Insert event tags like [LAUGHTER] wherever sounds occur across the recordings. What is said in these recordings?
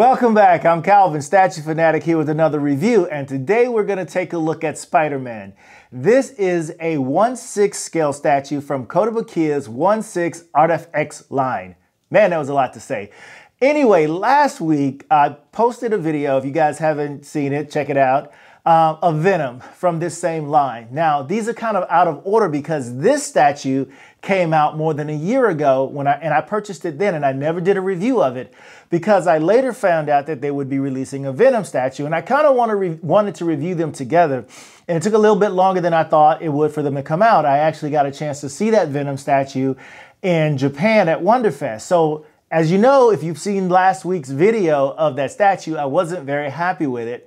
Welcome back. I'm Calvin, Statue Fanatic, here with another review, and today we're going to take a look at Spider-Man. This is a 1-6 scale statue from Kotobukiya's 1-6 Artifacts line. Man, that was a lot to say. Anyway, last week I posted a video, if you guys haven't seen it, check it out, uh, of Venom from this same line. Now, these are kind of out of order because this statue came out more than a year ago when I and I purchased it then and I never did a review of it because I later found out that they would be releasing a Venom statue and I kind of want wanted to review them together. And it took a little bit longer than I thought it would for them to come out. I actually got a chance to see that Venom statue in Japan at Wonderfest. So as you know, if you've seen last week's video of that statue, I wasn't very happy with it.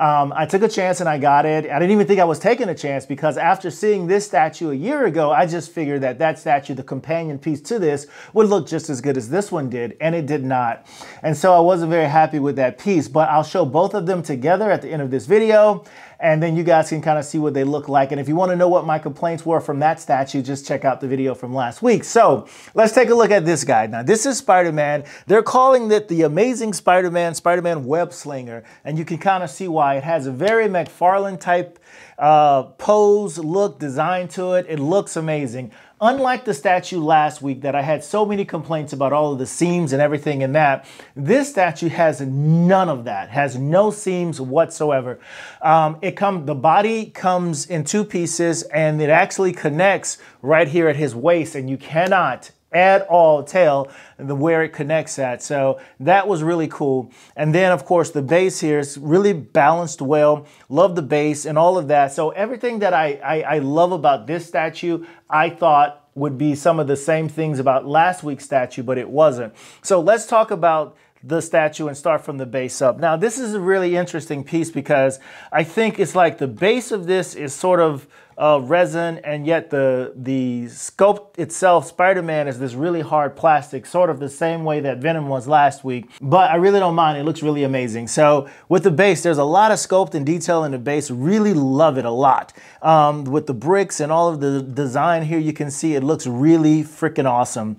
Um, I took a chance and I got it. I didn't even think I was taking a chance because after seeing this statue a year ago, I just figured that that statue, the companion piece to this, would look just as good as this one did, and it did not. And so I wasn't very happy with that piece, but I'll show both of them together at the end of this video and then you guys can kind of see what they look like. And if you want to know what my complaints were from that statue, just check out the video from last week. So let's take a look at this guy. Now, this is Spider-Man. They're calling it the Amazing Spider-Man, Spider-Man Web Slinger. And you can kind of see why. It has a very McFarlane type uh, pose, look, design to it. It looks amazing. Unlike the statue last week that I had so many complaints about all of the seams and everything in that, this statue has none of that, has no seams whatsoever. Um, it come, the body comes in two pieces and it actually connects right here at his waist and you cannot at all tell the where it connects at. So that was really cool. And then of course the bass here is really balanced well. Love the bass and all of that. So everything that I, I, I love about this statue, I thought would be some of the same things about last week's statue, but it wasn't. So let's talk about the statue and start from the base up. Now, this is a really interesting piece because I think it's like the base of this is sort of uh, resin, and yet the the sculpt itself, Spider-Man, is this really hard plastic, sort of the same way that Venom was last week. But I really don't mind. It looks really amazing. So with the base, there's a lot of sculpt and detail in the base. Really love it a lot. Um, with the bricks and all of the design here, you can see it looks really freaking awesome.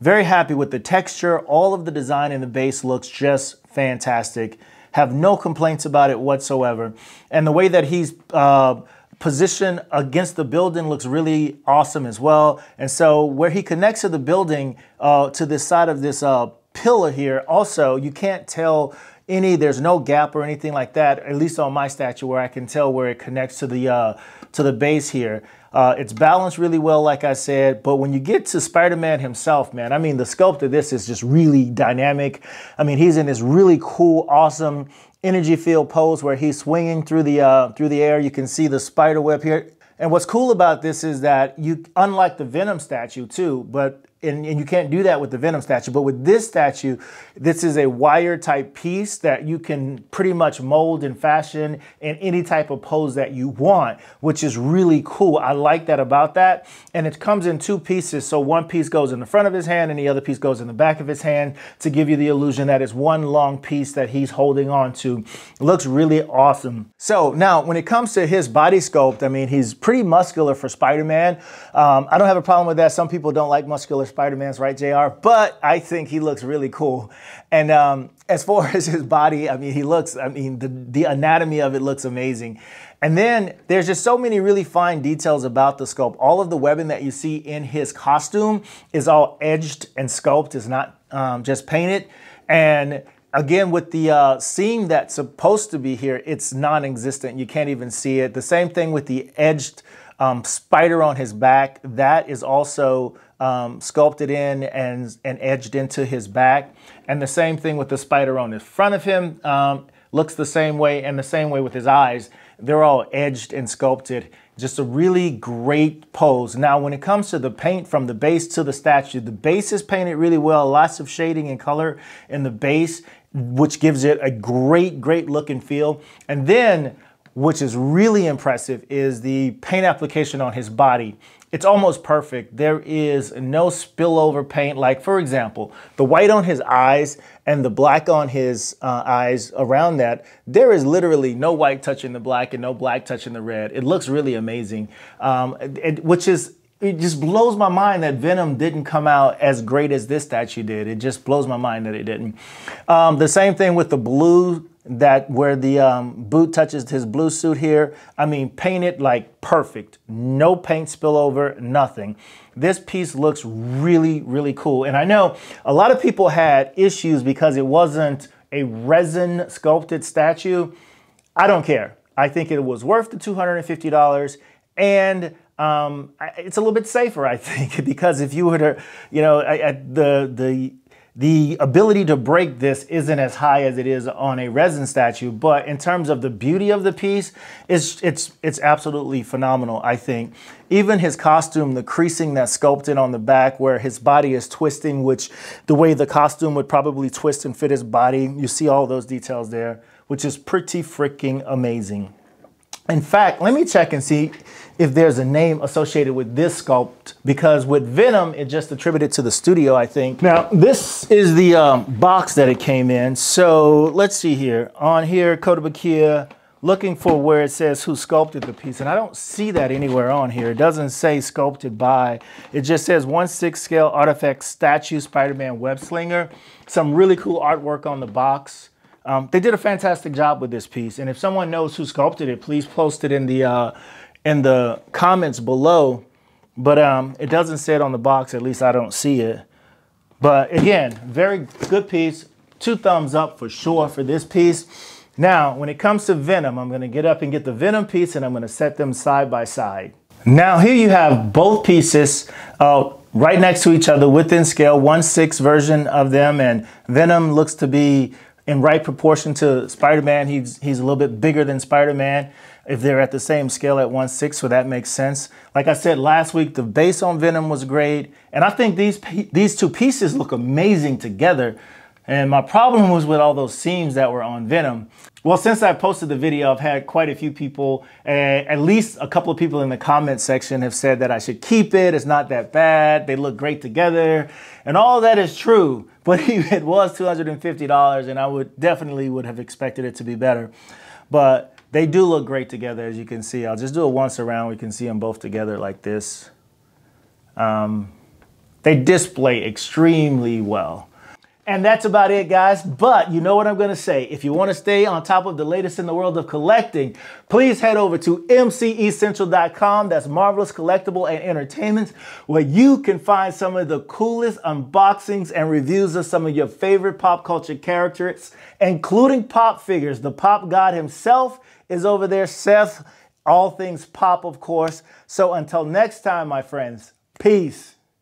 Very happy with the texture. All of the design in the base looks just fantastic. Have no complaints about it whatsoever. And the way that he's uh, positioned against the building looks really awesome as well. And so where he connects to the building, uh, to this side of this uh, pillar here, also, you can't tell any, there's no gap or anything like that, at least on my statue where I can tell where it connects to the, uh, to the base here. Uh, it's balanced really well, like I said, but when you get to Spider-Man himself, man, I mean, the sculpt of this is just really dynamic. I mean, he's in this really cool, awesome energy field pose where he's swinging through the, uh, through the air. You can see the spider web here. And what's cool about this is that you, unlike the Venom statue too, but and, and you can't do that with the Venom statue. But with this statue, this is a wire type piece that you can pretty much mold and fashion in any type of pose that you want, which is really cool. I like that about that. And it comes in two pieces. So one piece goes in the front of his hand and the other piece goes in the back of his hand to give you the illusion that it's one long piece that he's holding on to. It looks really awesome. So now when it comes to his body sculpt, I mean, he's pretty muscular for Spider-Man. Um, I don't have a problem with that. Some people don't like muscular Spider Man's, right, JR? But I think he looks really cool. And um, as far [LAUGHS] as his body, I mean, he looks, I mean, the, the anatomy of it looks amazing. And then there's just so many really fine details about the sculpt. All of the webbing that you see in his costume is all edged and sculpted, is not um, just painted. And again with the uh, seam that's supposed to be here it's non-existent you can't even see it the same thing with the edged um, spider on his back that is also um, sculpted in and, and edged into his back. And the same thing with the spider on the front of him um, looks the same way and the same way with his eyes. They're all edged and sculpted. Just a really great pose. Now, when it comes to the paint from the base to the statue, the base is painted really well, lots of shading and color in the base, which gives it a great, great look and feel. And then which is really impressive, is the paint application on his body. It's almost perfect. There is no spillover paint. Like for example, the white on his eyes and the black on his uh, eyes around that, there is literally no white touching the black and no black touching the red. It looks really amazing, um, it, which is it just blows my mind that Venom didn't come out as great as this statue did. It just blows my mind that it didn't. Um, the same thing with the blue that where the um, boot touches his blue suit here, I mean, painted like perfect. No paint spillover, nothing. This piece looks really, really cool. And I know a lot of people had issues because it wasn't a resin sculpted statue. I don't care. I think it was worth the $250 and um, it's a little bit safer, I [LAUGHS] think, because if you were to, you know, I, I, the, the the ability to break this isn't as high as it is on a resin statue, but in terms of the beauty of the piece, it's, it's, it's absolutely phenomenal, I think. Even his costume, the creasing that's sculpted on the back where his body is twisting, which the way the costume would probably twist and fit his body, you see all those details there, which is pretty freaking amazing. In fact, let me check and see if there's a name associated with this sculpt because with Venom, it just attributed to the studio, I think. Now, this is the um, box that it came in. So let's see here. On here, Kota Bakia, looking for where it says who sculpted the piece. And I don't see that anywhere on here. It doesn't say sculpted by. It just says 1 6 scale artifact statue Spider-Man web slinger. Some really cool artwork on the box. Um, they did a fantastic job with this piece, and if someone knows who sculpted it, please post it in the uh, in the comments below. But um, it doesn't say it on the box, at least I don't see it. But again, very good piece. Two thumbs up for sure for this piece. Now, when it comes to Venom, I'm gonna get up and get the Venom piece and I'm gonna set them side by side. Now here you have both pieces uh, right next to each other within scale, 1 6 version of them and Venom looks to be in right proportion to Spider-Man. He's he's a little bit bigger than Spider-Man. If they're at the same scale at 1/6, so that makes sense. Like I said last week, the base on Venom was great, and I think these these two pieces look amazing together. And my problem was with all those seams that were on Venom. Well, since I posted the video, I've had quite a few people, uh, at least a couple of people in the comment section have said that I should keep it. It's not that bad. They look great together. And all that is true but [LAUGHS] it was $250 and I would definitely would have expected it to be better. But they do look great together as you can see. I'll just do it once around. We can see them both together like this. Um, they display extremely well. And that's about it, guys. But you know what I'm going to say. If you want to stay on top of the latest in the world of collecting, please head over to mcecentral.com. That's Marvelous Collectible and Entertainment, where you can find some of the coolest unboxings and reviews of some of your favorite pop culture characters, including pop figures. The pop god himself is over there, Seth. All things pop, of course. So until next time, my friends, peace.